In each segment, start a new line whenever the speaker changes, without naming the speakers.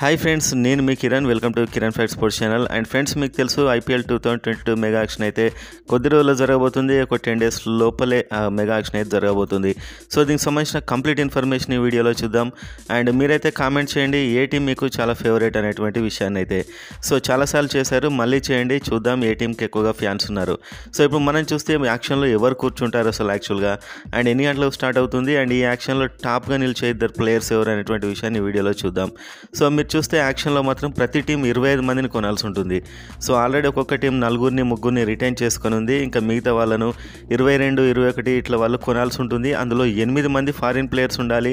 hi friends నేను మీ Kiran welcome to Kiran fight sports channel and friends మీకు తెలుసు IPL two thousand twenty two mega auction అయితే కొద్ది రోజుల్లో జరగబోతుంది ఒక టెన్ డేస్ లోపలే మెగా యాక్షన్ అయితే జరగబోతుంది సో దీనికి సంబంధించిన కంప్లీట్ ఇన్ఫర్మేషన్ ఈ వీడియోలో చూద్దాం అండ్ మీరైతే కామెంట్ చేయండి ఏ టీం మీకు చాలా ఫేవరెట్ అనేటువంటి విషయాన్ని అయితే సో చాలాసార్లు చేశారు మళ్ళీ చేయండి చూద్దాం ఏ టీంకి ఎక్కువగా ఫ్యాన్స్ ఉన్నారు సో ఇప్పుడు మనం చూస్తే యాక్షన్లో ఎవరు కూర్చుంటారు అసలు యాక్చువల్గా అండ్ ఎన్ని గంటలకు స్టార్ట్ అవుతుంది అండ్ ఈ యాక్షన్లో టాప్గా నిలిచే ఇద్దరు ప్లేయర్స్ ఎవరు అనేటువంటి విషయాన్ని వీడియోలో చూద్దాం సో మీరు క్రికెట్ చూస్తే యాక్షన్లో మాత్రం ప్రతి టీం ఇరవై ఐదు మందిని కొనాల్సి ఉంటుంది సో ఆల్రెడీ ఒక్కొక్క టీం నలుగురిని ముగ్గురిని రిటైన్ చేసుకొని ఉంది ఇంకా మిగతా వాళ్ళను ఇరవై రెండు ఇరవై ఒకటి ఇట్లా వాళ్ళు కొనాల్సి ఉంటుంది అందులో ఎనిమిది మంది ఫారిన్ ప్లేయర్స్ ఉండాలి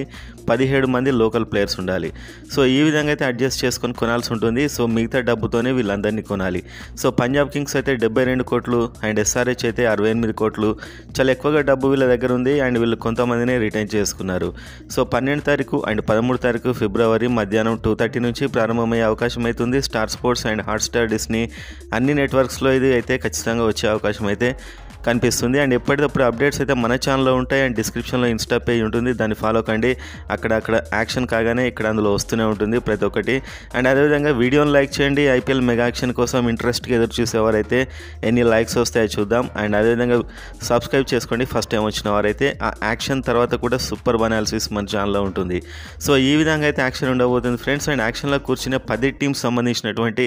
పదిహేడు మంది లోకల్ ప్లేయర్స్ ఉండాలి సో ఈ విధంగా అయితే అడ్జస్ట్ చేసుకొని కొనాల్సి ఉంటుంది సో మిగతా డబ్బుతోనే వీళ్ళందరినీ కొనాలి సో పంజాబ్ కింగ్స్ అయితే డెబ్బై రెండు కోట్లు అండ్ ఎస్ఆర్హెచ్ అయితే అరవై ఎనిమిది కోట్లు చాలా ఎక్కువగా డబ్బు వీళ్ళ దగ్గర ఉంది అండ్ వీళ్ళు కొంతమందినే రిటైన్ చేసుకున్నారు సో పన్నెండు తారీఖు అండ్ పదమూడు తారీఖు ఫిబ్రవరి మధ్యాహ్నం టూ థర్టీ నుంచి ప్రారంభమయ్యే అవకాశం అవుతుంది Star Sports and Hotstar Disney అన్ని నెట్వర్క్స్లో ఇది అయితే ఖచ్చితంగా వచ్చే అవకాశం అయితే కనిపిస్తుంది అండ్ ఎప్పటికప్పుడు అప్డేట్స్ అయితే మన ఛానల్లో ఉంటాయి అండ్ డిస్క్రిప్షన్లో ఇన్స్టా పేజ్ ఉంటుంది దాన్ని ఫాలో కండి అక్కడ అక్కడ యాక్షన్ కాగానే ఇక్కడ అందులో వస్తూనే ఉంటుంది ప్రతి ఒక్కటి అండ్ అదేవిధంగా వీడియోని లైక్ చేయండి ఐపీఎల్ మెగా యాక్షన్ కోసం ఇంట్రెస్ట్గా ఎదురు చూసేవారైతే ఎన్ని లైక్స్ వస్తాయో చూద్దాం అండ్ అదేవిధంగా సబ్స్క్రైబ్ చేసుకోండి ఫస్ట్ టైం వచ్చిన వారైతే ఆ యాక్షన్ తర్వాత కూడా సూపర్ అనాలిసిస్ మన ఛానల్లో ఉంటుంది సో ఈ విధంగా అయితే యాక్షన్ ఉండబోతుంది ఫ్రెండ్స్ అండ్ యాక్షన్లో కూర్చున్న పది టీమ్స్ సంబంధించినటువంటి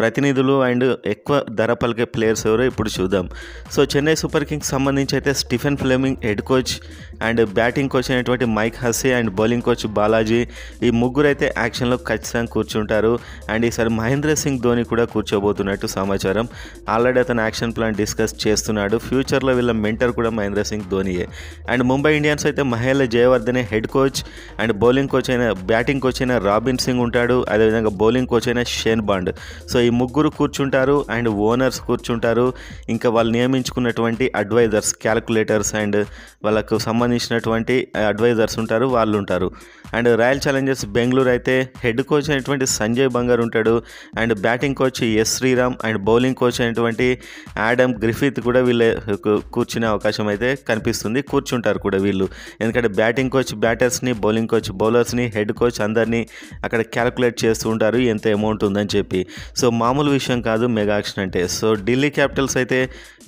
ప్రతినిధులు అండ్ ఎక్కువ ధర పలికే ప్లేయర్స్ ఎవరో ఇప్పుడు చూద్దాం సో చెన్నై సూపర్ కింగ్స్ సంబంధించి అయితే Stephen Fleming head coach and batting coach అయినటువంటి Mike Hussey and bowling coach Balaji ఈ ముగ్గురు అయితే యాక్షన్లో ఖచ్చితంగా కూర్చుంటారు అండ్ ఈసారి మహేంద్ర సింగ్ ధోని కూడా కూర్చోబోతున్నట్టు సమాచారం ఆల్రెడీ అతను యాక్షన్ ప్లాన్ డిస్కస్ చేస్తున్నాడు ఫ్యూచర్లో వీళ్ళ మెంటర్ కూడా మహేంద్ర సింగ్ ధోనియే అండ్ ముంబై ఇండియన్స్ అయితే Mahela Jayawardene head coach and bowling coach అయిన బ్యాటింగ్ కోచ్ అయిన రాబిన్ సింగ్ ఉంటాడు అదేవిధంగా బౌలింగ్ కోచ్ అయిన షేన్ బాండ్ సో ఈ ముగ్గురు కూర్చుంటారు అండ్ ఓనర్స్ కూర్చుంటారు ఇంకా వాళ్ళు నియమించుకున్నటువంటి ఉన్నటువంటి అడ్వైజర్స్ క్యాలిక్యులేటర్స్ అండ్ వాళ్ళకు సంబంధించినటువంటి అడ్వైజర్స్ ఉంటారు వాళ్ళు ఉంటారు అండ్ రాయల్ ఛాలెంజర్స్ బెంగళూరు అయితే హెడ్ కోచ్ అయినటువంటి సంజయ్ బంగారు ఉంటాడు and batting coach S Sriram and bowling coach అయినటువంటి యాడమ్ గ్రిఫిత్ కూడా వీళ్ళు కూర్చునే అవకాశం అయితే కనిపిస్తుంది కూర్చుంటారు కూడా వీళ్ళు ఎందుకంటే బ్యాటింగ్ కోచ్ బ్యాటర్స్ని బౌలింగ్ కోచ్ బౌలర్స్ని హెడ్ కోచ్ అందరినీ అక్కడ క్యాలిక్యులేట్ చేస్తూ ఉంటారు ఎంత అమౌంట్ ఉందని చెప్పి సో మామూలు విషయం కాదు మెగా యాక్షన్ అంటే సో ఢిల్లీ క్యాపిటల్స్ అయితే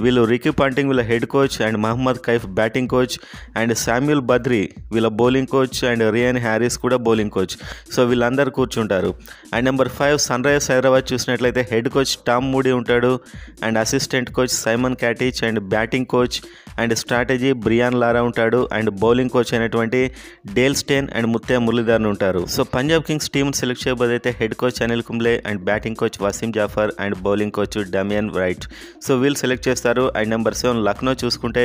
వీళ్ళు రికీ పాంటింగ్ వీళ్ళ head coach and Mohammad Kaif batting coach and Samuel Badree వీళ్ళ బౌలింగ్ కోచ్ అండ్ రియాన్ హ్యా హ్యారీస్ కూడా బౌలింగ్ కోచ్ సో వీళ్ళందరూ కూర్చుంటారు and number five sunrisers Hyderabad చూసినట్లయితే హెడ్ కోచ్ టామ్ మూడీ ఉంటాడు and assistant coach Simon Katich and batting coach and strategy Brian Lara ఉంటాడు and bowling coach అయినటువంటి Dale Steyn and Muttiah Muralitharan ఉంటారు so Punjab Kings team select చేయబోదైతే head coach Anil Kumble and batting coach Wasim Jaffer and bowling coach Damien Wright so వీళ్ళు select చేస్తారు and number seven Lucknow చూసుకుంటే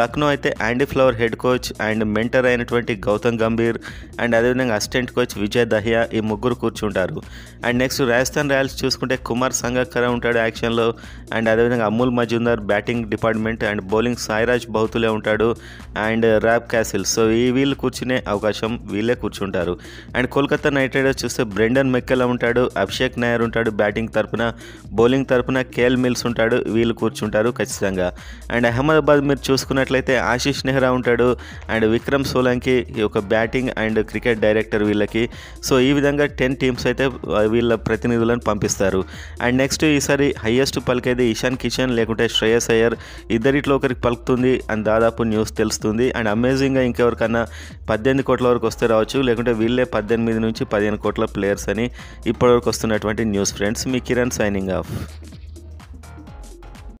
లక్నో అయితే యాండీ Flower head coach and mentor అయినటువంటి Gautam Gambhir and అదేవిధంగా assistant coach Vijay Dahiya ఈ ముగ్గురు కూర్చుంటారు అండ్ నెక్స్ట్ రాజస్థాన్ రాయల్స్ చూసుకుంటే కుమార్ సంగక్కర ఉంటాడు యాక్షన్లో అండ్ అదేవిధంగా Amol Muzumdar batting department and bowling Sairaj Bahutule ఉంటాడు అండ్ ర్యాప్ క్యాసిల్ సో ఈ వీళ్ళు కూర్చునే అవకాశం వీళ్ళే కూర్చుంటారు అండ్ కోల్కతా నైట్ రైడర్స్ చూస్తే బ్రెండన్ మెక్కెలా ఉంటాడు అభిషేక్ నాయర్ ఉంటాడు బ్యాటింగ్ తరపున బౌలింగ్ తరపున కేఎల్ మిల్స్ ఉంటాడు వీళ్ళు కూర్చుంటారు ఖచ్చితంగా అండ్ అహ్మదాబాద్ మీరు చూసుకున్నట్లయితే ఆశీష్ నెహ్రా ఉంటాడు అండ్ విక్రమ్ సోలంకి ఈ ఒక batting and and cricket director వీళ్ళకి సో ఈ విధంగా టెన్ టీమ్స్ అయితే వీళ్ళ ప్రతినిధులను పంపిస్తారు అండ్ నెక్స్ట్ ఈసారి హయ్యెస్ట్ పలికేది ఇషాన్ కిషన్ లేకుంటే శ్రేయస్ అయ్యర్ ఇద్దరిట్లో ఒకరికి పలుకుతుంది అండ్ దాదాపు న్యూస్ తెలుస్తుంది అండ్ అమేజింగ్గా ఇంకెవరికన్నా పద్దెనిమిది కోట్ల వరకు వస్తే రావచ్చు లేకుంటే వీళ్ళే పద్దెనిమిది నుంచి పదిహేను కోట్ల ప్లేయర్స్ అని ఇప్పటివరకు వస్తున్నటువంటి న్యూస్ ఫ్రెండ్స్ మీ కిరణ్ సైనింగ్ ఆఫ్